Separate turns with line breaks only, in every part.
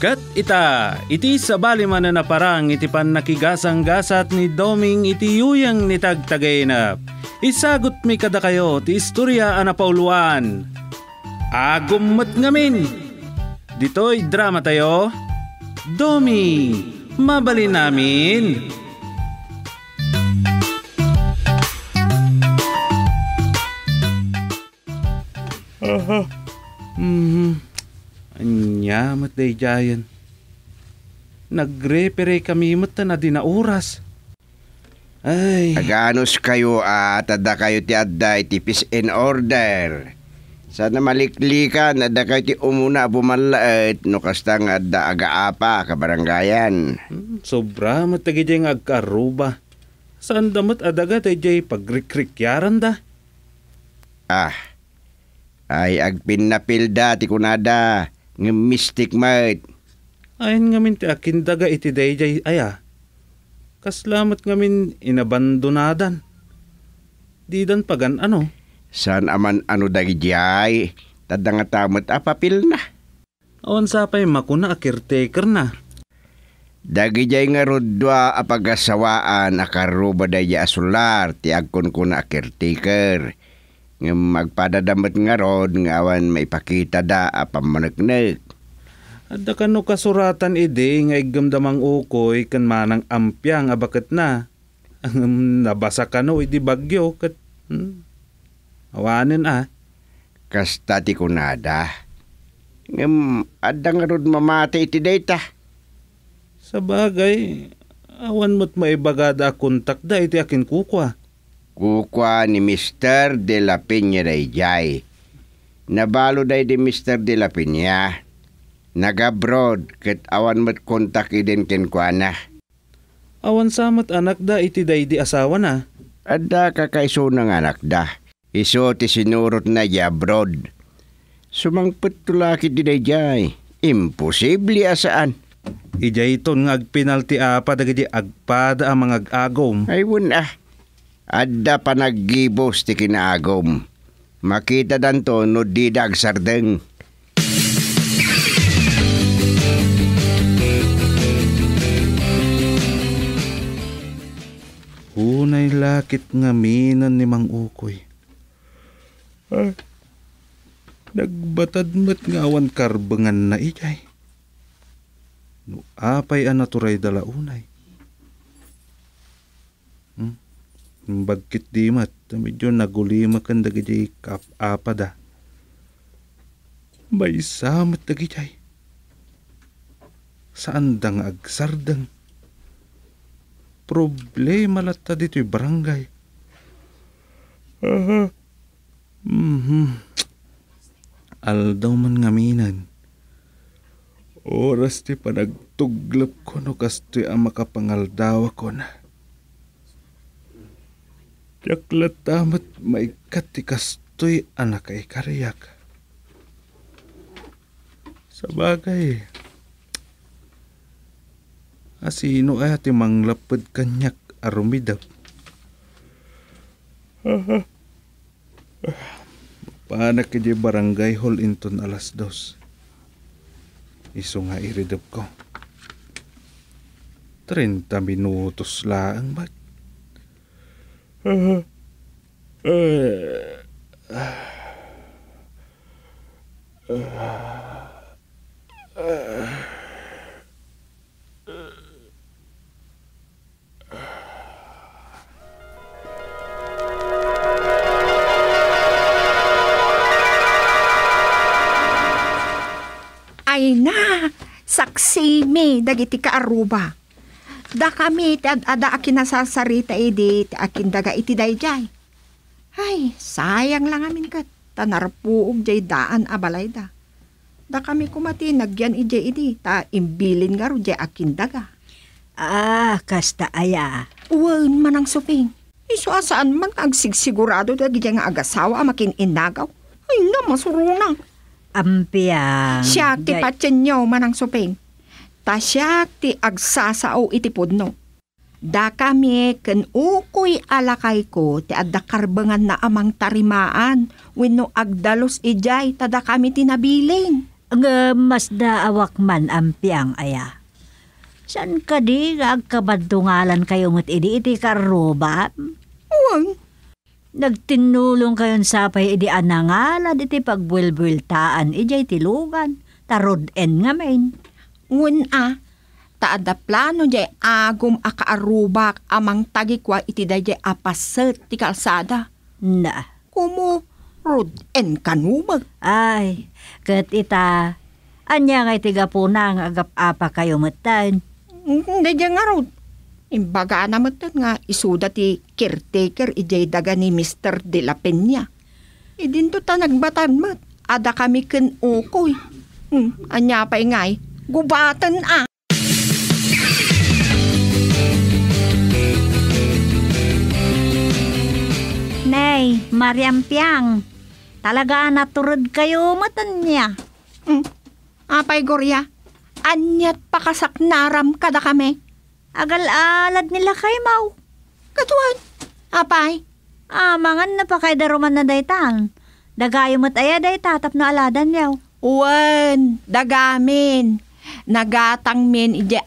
Kat ita, iti sabali baliman na naparang pan nakigasang gasat ni Doming iti yuyang ni tagtagaynap. Isagot mi kada kayo ti istorya ana pauluan. Agummat ngamin! Ditoy drama tayo. Domi, mabali namin! Uh-huh. Mm-hmm. Anya mat dayjayan. Nagrepere kami mat na oras. Ay.
Aganos kayo at ada kayo ti adda itipis in order. Sana maliklikan adda kayo ti umuna bumalaet eh, no kastang adda agaapa
kabarangayan. Hmm, sobra matagi jay agkaruba. Saan damat adaga tayo jay pagrikrikyaran da? Ah,
ay agpinapil da ti kunada ng mystic mate.
Ayon ngamin ti akin daga iti dayjay aya. Kaslamat ngamin inabandonadan. Didan pagan ano?
San aman ano dagijay? Tadda nga apapil na.
Awan sa pa'y makuna a caretaker na.
Dagijay nga rodwa apagasawaan akaruba daya asular ti agkon kuna akirteker nga magpadadamat nga rod nga awan maipakita da apamanagnak.
At da kano kasuratan ide nga igamdamang ukoy kan manang ampyang abakat na. Ang nabasa kano idi bagyo kat hmm, awanin ah. Kastati ko nada.
Ngam mm, adang rod mamate iti data.
Sa bagay, awan mo't maibagada kontak da iti akin
kukwa ukwa ni Mr. de la Peña dayjay. Nabalo day di Mr. de la Peña. Nag-abroad ket awan met kontak iden ken kuana. Awan samat anak da iti day
di asawa na.
Adda kakaiso ng anak da. Iso ti sinurot na di abroad. Sumangpet tulaki di dayjay. Imposible asaan. Ijay ton nga agpinal ti apa dagiti agpada ang mga agagom. Ay wun ah adda panaggibos ti kinaagom. Makita danto no didag sardeng.
Unay lakit nga minan ni Mang Ukoy. Ah, nagbatad mat nga awan karbangan na ijay. No apay anaturay dala unay. bagkit di mat medyo nagulima kan dagiti kap apada may samat dagiti saan dang agsardang problema lata dito'y barangay aha mm-hmm. aldaw man ngaminan oras ti panagtuglap ko no kastoy ang makapangaldawa ko na Yaklatamat may katikastoy anak ay kariyak. Sa bagay, asino ay ati manglapad kanyak arumidap. Paana ka di barangay hall inton alas dos. Iso nga iridap ko. 30 minutos lang ba't Uh, uh, uh,
Ay na, saksi mi dagiti ka Aruba da kami, ad, ada akin nasasarita edi, eh, akin daga iti dayjay. Ay, sayang lang amin kat, tanarpuog jay daan abalay da. Da kami kumati, nagyan ije edi, ta imbilin garo jay akin daga.
Ah, kasta aya.
Uwan man ang suping. Iso asaan man agsigsigurado da gijay nga agasawa makin inagaw. Ay na, masurunang. Ampiang. Siya, kipatyan nyo man ang suping. Tasyak ti agsasao iti pudno. Da kami ken ukoy alakay ko ti adda karbangan na amang tarimaan wenno agdalos ijay
tada kami tinabiling. Nga mas daawak man ampiang aya. San ka di agkabadungalan kayo ngot idi iti karoba? Wang. Nagtinulong kayon sapay idi anangalad iti pagbwilbwiltaan ijay tilugan tarod en nga ngamen. Ngun'a,
taada plano jay agum akaarubak amang tagi kwa iti dayjay
apaset ti kalsada. Na. Kumo, rod en kanubag. Ay, kat ita, anya nga itiga po na agap-apa kayo matan. Hindi mm, dyan nga rod. Imbaga na matan nga isuda ti
caretaker ijay daga ni Mr. De La Peña. Idin to ta nagbatan mat. Ada kami ken ukoy. Hmm, anya pa ingay gubatan ah.
Nay, Mariam Piang, talaga naturod kayo matanya. niya. Mm. Apay Gorya, anyat pakasak naram kada kami. Agal-alad nila kay Mau. Katuan, apay. Amangan ah, na pa kay daruman na daytan. Dagayo mo't aya day tatap na aladan yaw. Uwan, dagamin nagatang men ije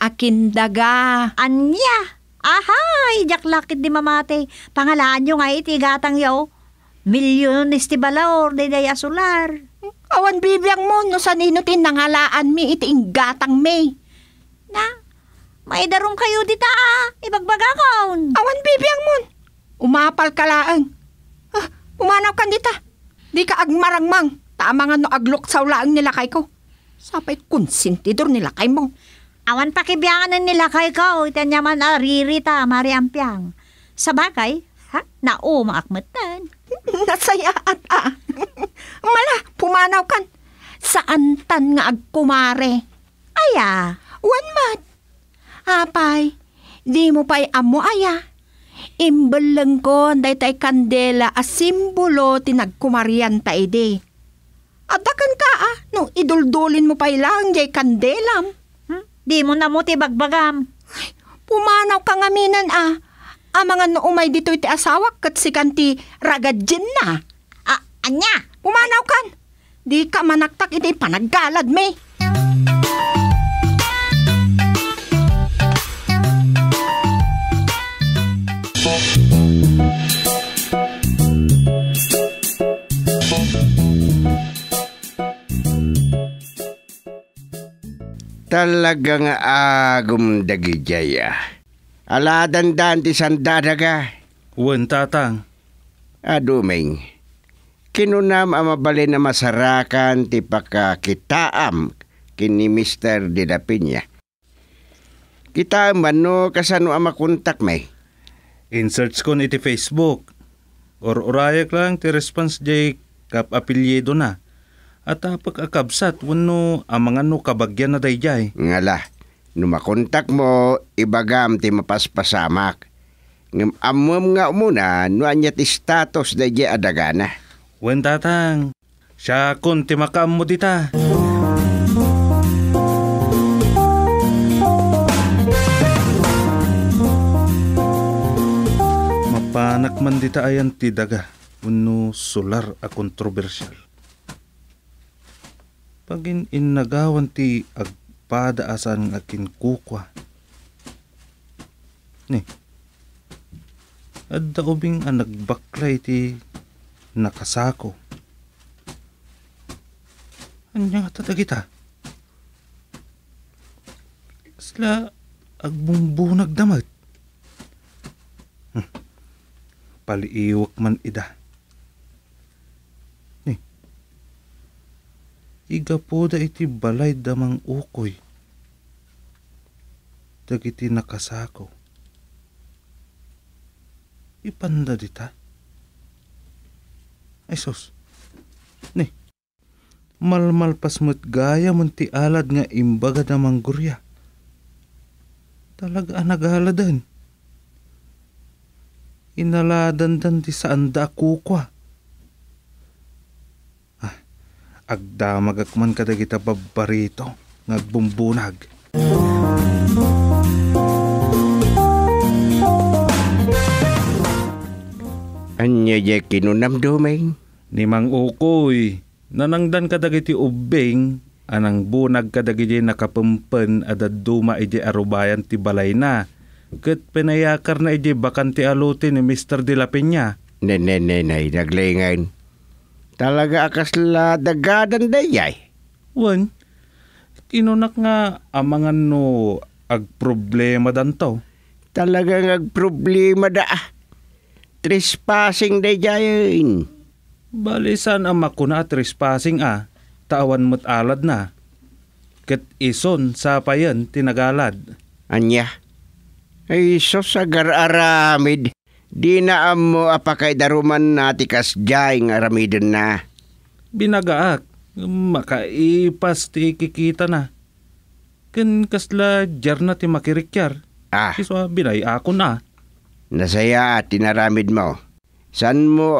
daga. Anya! Ahay! Jaklakit di mamate. Pangalaan nyo nga iti gatang yo. Milyones ti balor di daya solar. Awan bibiyang mo, no sa ninutin nangalaan mi iti inggatang mi. Na, may darong kayo dita ah. Ibagbagakaon.
Awan bibiyang mo. Umapal ka laang. Ah, umanaw kan dita. Di ka agmarangmang.
Tama nga no agluk sa ulaang nila kay ko. Sapay konsentidor nila kay mo. Awan pakibiyangan nila kay ka, itan niyaman aririta, mariampiang. Sa bagay, ha? Nao, maakmatan. Nasayaan a. Mala,
pumanaw kan. Saan tan nga agkumare? Aya. One month. Apay, di mo pa'y amo aya. Imbalang ko, day tay kandela, asimbolo, tinagkumarian ta ide. Adakan ka ah, no, iduldulin mo pa ilang jay kandelam. Hmm? Di mo na mo bagbagam. Ay, pumanaw ka ngaminan minan ah. Ang mga noumay dito iti asawa kat si kanti ragadjin na. Ah, anya? Pumanaw kan. Di ka manaktak iti panaggalad may.
Talagang agum ah, dagijaya. Aladan danti sandadaga. Wan tatang. Aduming. Kinunam amabali na masarakan ti pakakitaam kini Mr. Didapinya.
Kita man no kasano ang makontak may. Insert ko iti Facebook. Or urayak lang ti response jay kap apelyido na at uh, ah, pagakabsat wano amang ah, ano kabagyan na dayjay. Ngala,
numakontak mo, ibagam ti mapaspasamak. Amam nga umuna, nuanya ti status dayjay adagana.
Wen tatang, siya kun makam mo dita. Mapanak man dita ayan ti daga, uno solar a kontrobersyal. Pagin inagawan ti agpada asan akin kukwa. Ni. Adda ubing ang nagbaklay ti nakasako. Anya nga tatagita? Sila agbumbunag damat. Hm. Paliiwak man ida igapoda iti balay damang ukoy. Dagiti nakasako. Ipanda dita. Ay sos. Ni. Malmal pasmat gaya man ti alad nga imbaga damang gurya. Talaga nagaladan. Inaladan dan ti saan da kukwa Agda magakman kada kita babarito Ngagbumbunag Anya ya kinunam dumeng Ni Mang Ukoy Nanangdan kada kiti ubeng Anang bunag kada kiti nakapempen Ada duma iti arubayan ti balay na Kat pinayakar na iti bakanti aluti ni Mr. ne, ne, Nenenenay naglingan
Talaga akas la dagadan dayay. Wan,
inunak nga amangan no ag problema dantaw. Talaga nga problema da. Ah. Trespassing dayayin. Balisan ama ko na trespassing ah. Taawan mo't alad na. Kat ison sa payan tinagalad. Anya. Ay, so sa gararamid. Di na
amo apakay daruman na tikas jay nga ramidon na.
Binagaak, makaipas ti kikita na. Ken kasla jar na ti makirikyar. Ah. Kiswa binay ako na.
Nasaya tinaramid mo. San mo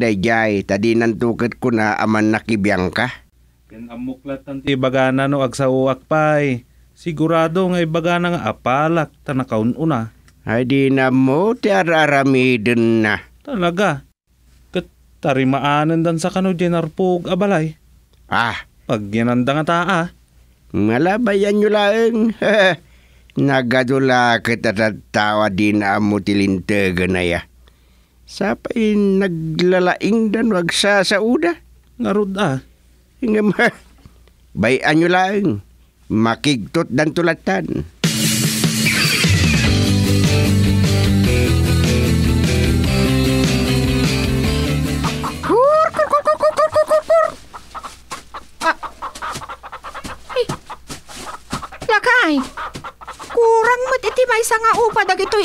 day jay? tadi nantukit ko na aman
nakibiyang ka? Ken amuklat ang ti bagana no agsawak pay. Sigurado nga ibagana nga apalak tanakaununa. una ay di na mo ti araramidin na. Talaga? Kat tarimaanan dan sa kano dinarpog abalay. Ah. Pag ginanda nga taa.
Malabayan nyo lang. Nagadula kita tatawa di na mo tilintaga na ya. Sapay naglalaing dan wag sa sauda. Ngarod ah. Nga ma. Bayan nyo lang. Makigtot dan tulatan.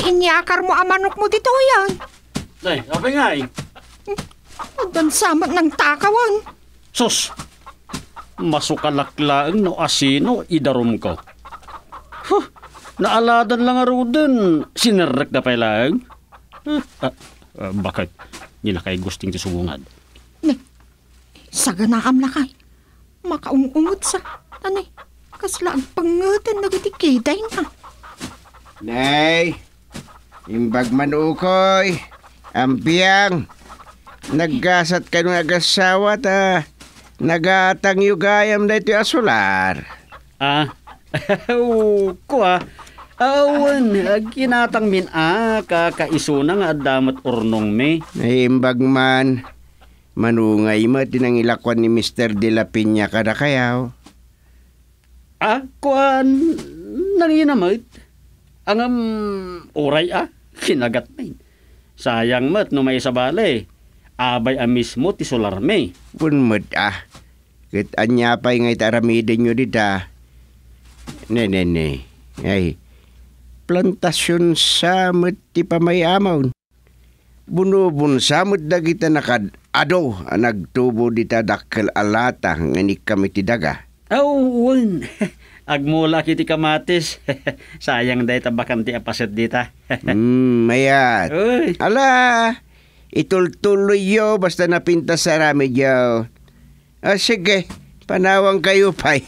Inyakar mo ang manok mo dito yan. Ay, sabi nga eh. Madansamat ng takawan.
Sus! Masukalaklaan no asino idarom ko. Huh, naaladan lang aro din. Sinarek na pailang. Eh. Huh, ah, ah, bakit? Hindi na kay gusting ti subungan.
Ne, saganaam na kay. Makaungungot sa, ano kaslaan pangutan na gitikiday na.
Nay, Imbag manukoy, ampiyang, naggasat ka ng agasawa ta, nagatang yugayam na ito asular. Ah, ko ah, Awan, ginatang min a, ah, kakaiso na nga adamat ornong me. Eh, Naimbag man, manungay mo tinangilakwan ni Mr. De La Peña kada kayaw.
Ah, kuan, nanginamit. Ang um, oray ah. Kinagat may.
Sayang mat, no may sabale. Abay ang mismo ti solarme. may. Punmat ah. Kit anya pa ngay taramidin nyo dita. Ah. Ne, ne, ne. Ay, plantasyon sa ti pamayamaw. Bunubun sa dagita nakad ado nagtubo dita ah, dakkel alata nga ni kami ti daga.
Awan. Oh, agmula kiti kamatis. Sayang day tabakan ti apaset dita.
mm, mayat. Uy. Ala, itultuloy yo basta napinta sa rami yo. Ah, sige, panawang kayo pay.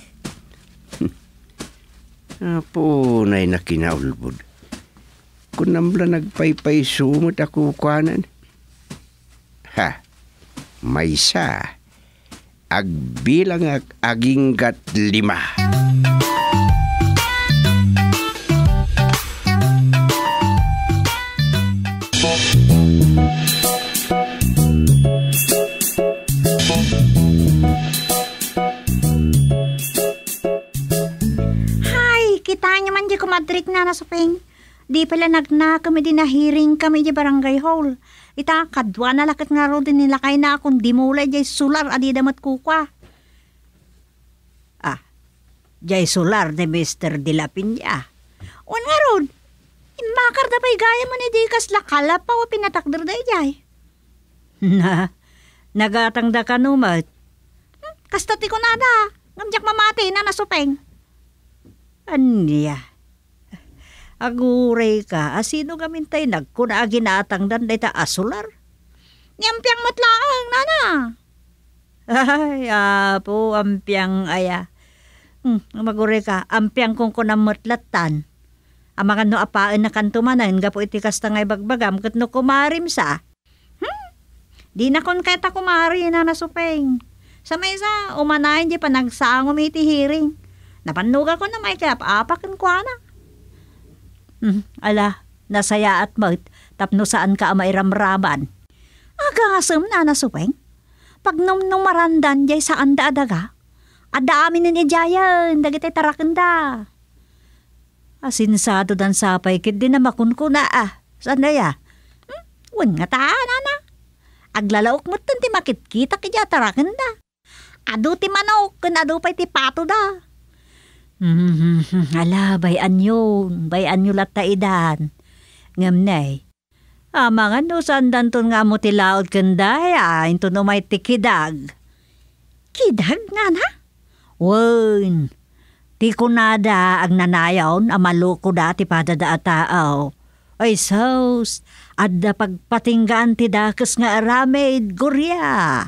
Apo, nay na kinaulbod. Kung nambla nagpaypay sumot ako kanan. Ha, may sa. Agbilang ag aging gat lima. Lima.
kumadrik na nasuping. Di pala nagna kami din na hearing kami di barangay hall. Ita kadwa na lakit nga ron din nila kay na akong di mulay jay sular adi damat kukwa. Ah, jay sular de Mr. Dilapin niya. Un nga ron, imakar da pa'y gaya man ni di kaslakala pa o pinatakder da jay. Na, nagatang da ka numat. Hmm, kastati ko na da, ngamjak mamati na nasupeng. Anya, Aguray ka, asino gamintay nagkuna ginaatangdan day ta asular? Ah, Nyampyang matlaang, nana! Ay, apo, ampiang aya. Hmm, maguray ka, ampyang kong kunang matlatan. Amakan no apaan na kantumanan, gapo itikas tangay bagbagam, kat no kumarim sa. Hmm, di na kon keta kumari nana supeng. Sa may sa, umanayin di pa nagsaang umitihiring. Napanuga ko na may kap, apakan ko na. Hmm, ala, nasaya at mat, tapno saan ka mairamraban. Aga nga sum na nasupeng. Pag nung jay saan da adaga. Ada amin ni Jayan, dagitay tarakanda. Asinsado dan sapay kiddi na makunkuna ah. Saan na ya? Hmm, wan nga taan ana. Aglalaok mo ti makitkita kidya tarakanda. Adu ti manok, kun adu pa'y ti pato da. Mm-hmm. Ala, bay nyo, bayan nyo latta idan. Ngamnay, amangan no sandan ton nga mo tilaod kanday, ah, ito no may tikidag. Kidag nga na? Wain, ti kunada ang nanayon, amaluko dati padadaataaw. Ay saus, adda pagpatinggaan ti dakas nga aramid, gurya.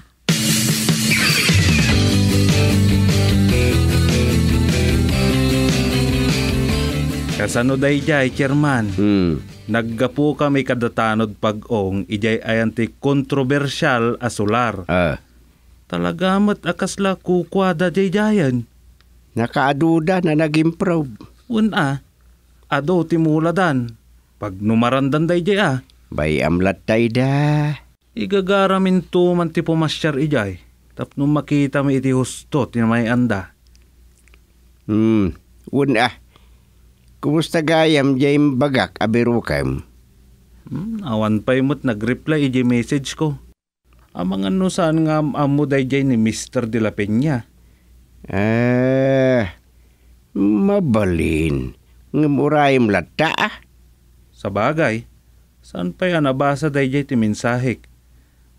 Kasano day jay, chairman. Hmm. Naggapo kami kadatanod pagong ijay ayanti kontrobersyal a solar. Ah. Talaga mat akasla kukwada jay jayan. Nakaaduda na nag-improve. Una, ado timuladan. Pag numarandan day jay ah.
Bay amlat tay da.
Igagaramin to man ti pumasyar ijay. Tapno makita mi iti husto, tinamay anda. Hmm, una.
Kumusta gayam jayim bagak abirukam?
Hmm, awan pa imot nagreply ije message ko. Amang ano saan nga amo dayjay ni Mr. De La Peña. Eh, mabalin. Ngamurayim lata ah. Sa bagay, saan pa yan nabasa dayjay ti mensahek?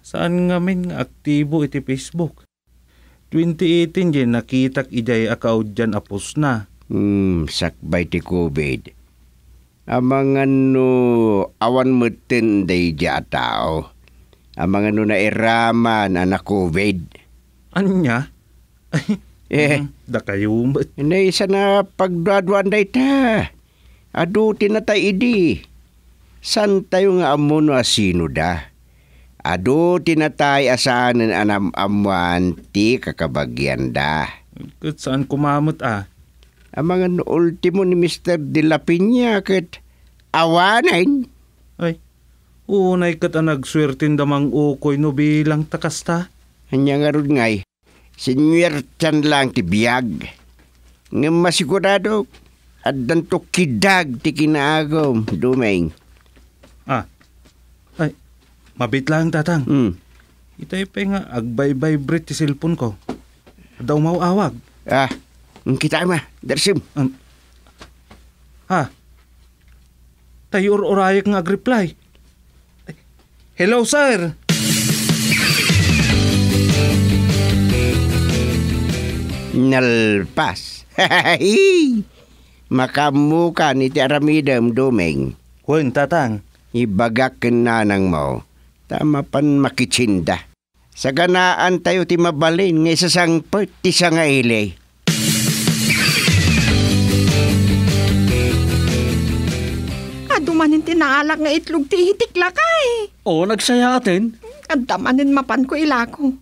Saan nga min nga aktibo iti Facebook? 2018 jay nakitak ijay account dyan apos na
Hmm, sakbay ti COVID.
Amang ano, awan mo tinday di
atao. Amang ano na iraman na COVID. Ano niya? eh, hmm, da kayo. Na isa na pagdadwan day ta. Adu tinatay idi. San tayo nga amo no asino da? Adu tinatay asaan ang anam amuan ti kakabagyan da.
Saan kumamot ah? ang mga ultimo ni Mr. De La Piña kat awanan. Ay, unay kat ang nagswertin damang ukoy no bilang takasta. Anya nga rin ngay,
sinyertan lang ti biyag. Nga masigurado, at danto
kidag ti kinaagom, dumeng. Ah, ay, mabit lang tatang. Hmm. Itay pa nga, agbay-vibrate ti cellphone ko. Daw mauawag. Ah, Kita ma, darsim. Um, ha? Tayo or orayak nga reply. Hello, sir!
Nalpas. Makamuka ni Tiaramidam Dumeng. Huwag tatang. Ibagak nanang mo. Tama pan makitsinda. Saganaan tayo ti mabalin ngay sasang
perti sa nga Adumanin tinaalak nga itlog ti hitikla ka eh. Oo, nagsaya atin. Adamanin mapan ko ilako.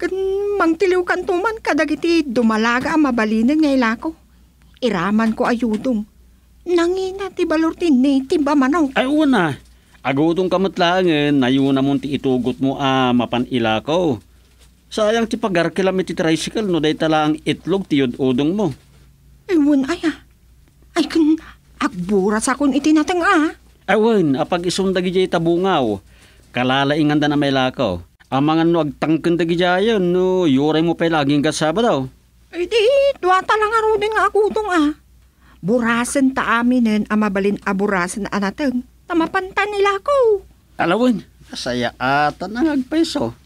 Kan mang tiliw kan tuman kadagiti dumalaga ang mabalinin nga ilako. Iraman ko ayudong. Nangina ti balor ti native manaw. Ay una,
agutong kamatlangin na yun ti itugot mo a ah, mapan ilako. Sayang ti pagar kilami ti tricycle no day tala ang itlog ti yod mo.
Ayun ay ah. Ay kan Bura sa kun iti natang a. Ah.
Awan, apag isumdagi jay tabungaw. Kalalaingan da na may lakaw. Amangan ano, no agtangkan dagi jayan no yore mo pa laging kasaba daw.
Ay di, duwata lang aro din nga akutong ah. Burasan ta aminin amabalin aburasan ah, anatang. Tamapanta nila ko. Alawan,
saya atan ang agpeso.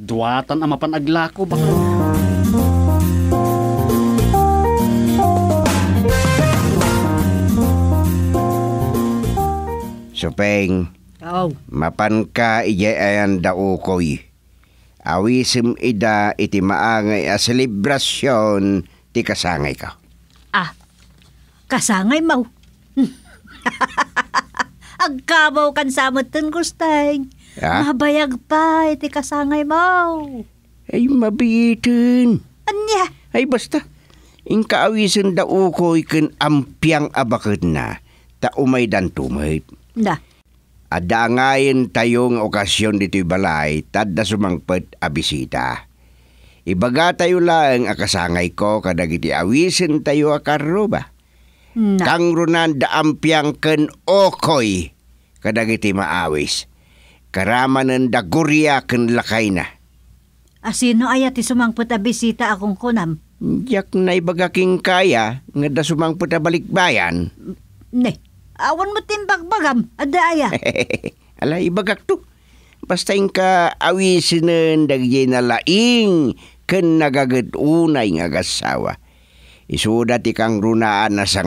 Duwatan amapan aglako baka.
Supeng. Oh. Mapan ka iyayan ko'y. Awisim ida iti maangay a selebrasyon ti kasangay ka. Ah,
kasangay mau. Agkabaw kan samutin gustay. Ah? Mabayag pa iti kasangay mau. Ay mabitin. Anya?
Ay basta. Ing kaawisin da ukoy ken ampiang abakid na ta umay dan tumay. Da. Adangayin tayong okasyon dito'y balay, tadda na sumangpat a bisita. Ibaga tayo lang akasangay ko kadag iti awisin tayo akaroba. Na. Kang runan daampiang ken okoy kadag iti maawis. Karaman ng dagurya ken lakay na.
Asino ayat sumangpat a
bisita akong kunam? Yak na ibagaking kaya nga da sumangpat a balikbayan.
Ne awan mo timbagbagam, adaya.
Ala, ibagak to. Basta ka awisinan dagye na laing ken nagagadunay nga gasawa. Isuda ti kang runaan na sa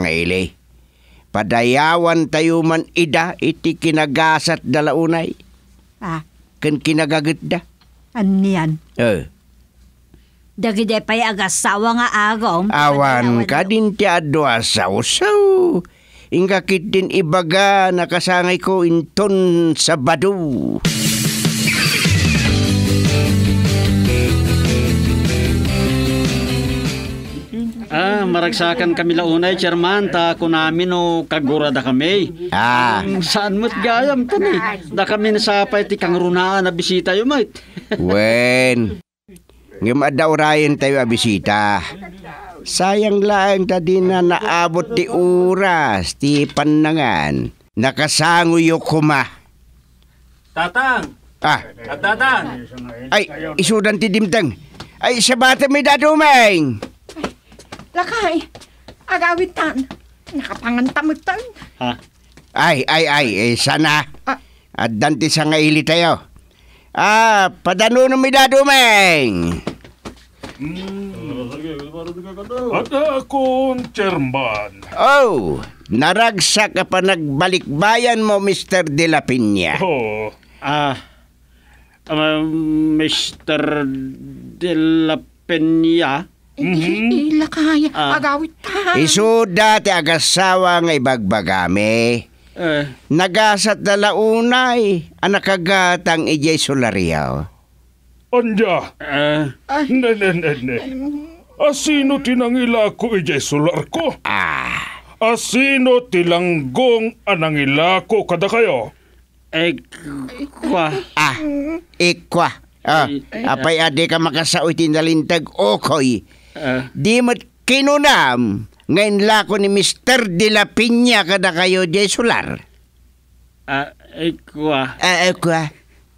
Padayawan tayo man ida iti kinagasat dala unay. Ah. Ken kinagagat da.
Aniyan. Eh. Dagide pa'y agasawa nga agom.
Awan ka din ti adwa saw-saw ingkakit din ibaga nakasangay ko inton sa badu.
Ah, maragsakan kami launay, chairman. Ta ako namin o kagurada kami. Ah. Um, saan mo't gayam kami? Da kami nasapay ti kang runaan
na bisita yung mate. Wen. Ngayon daw rayan tayo a bisita. Sayang laang ta di na naabot ti oras, ti panangan. Nakasangoy kuma.
Tatang! Ah. At ah, tatang!
Ay, isudan ti dimtang. Ay, sa bata may dadumeng.
Lakay, agawitan. Nakapangantamagtan.
Ha? Ay, ay, ay, eh, sana. Ah. At danti sa nga tayo. Ah, padano na may dadumeng.
Mm. At
akong chairman. Oh, naragsak ka pa nagbalikbayan mo, Mr. De La Peña. Oh.
Ah, um, Mr. De La
Peña? Mm-hmm. Eh,
eh, Ilakay, ah. agawit ta.
Iso dati agasawa nga ibagbagami. Eh. Nagasat na launay, ang ijay e solariyaw.
Anja! Eh. Ay. Ne, ne, ne, ne. Asino tinangila ko ijay eh, sular ko? Ah. Asino tilanggong anangila ko kada kayo? Ikwa.
Ah, ikwa. Ah, apay ade ka makasaoy tinalintag okoy. Ah. Di mat kinunam. Ngayon lako ni Mr. De La Piña kada kayo jay sular. Ah, ikwa. Ah, ikwa.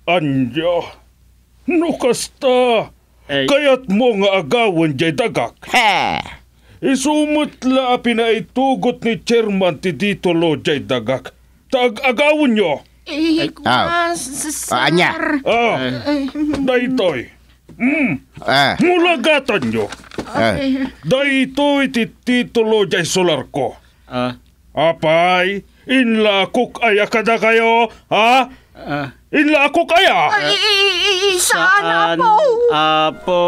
Anjo. No kasta. Ay. Kayat mo nga agawan jay dagak. Ha! Isumot la na itugot ni chairman ti dito lo jay dagak. Tag agawon nyo.
Eh, ah. ah sir.
Ah, anya. Ah, eh. daytoy. Mm. Ah. Mulagatan nyo. Ah. Okay. Daytoy ti titulo jay solar ko. Ah. Apay, inla kuk ay akada kayo, ha? Ah. Ila ako kaya? Ay,
saan,
Apo? Apo?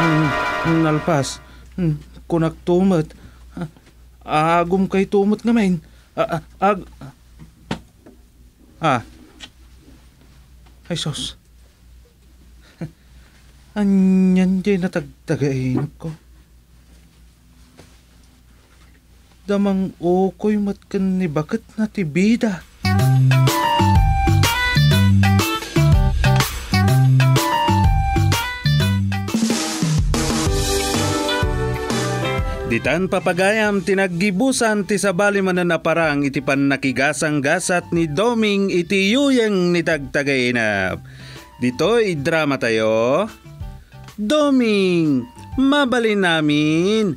Hmm, hmm, nalpas. Hmm, kunak tumat. Agum kay nga ngamain. Ag... ag ah. Ay, sos. Anyan di natagtagain ko. damang okoy matkan ni bakat na ti bida. Ditan papagayam tinaggibusan ti sabali mananaparang iti pan nakigasang gasat ni Doming iti yuyeng ni tagtagainap. Dito idrama tayo. Doming, mabali namin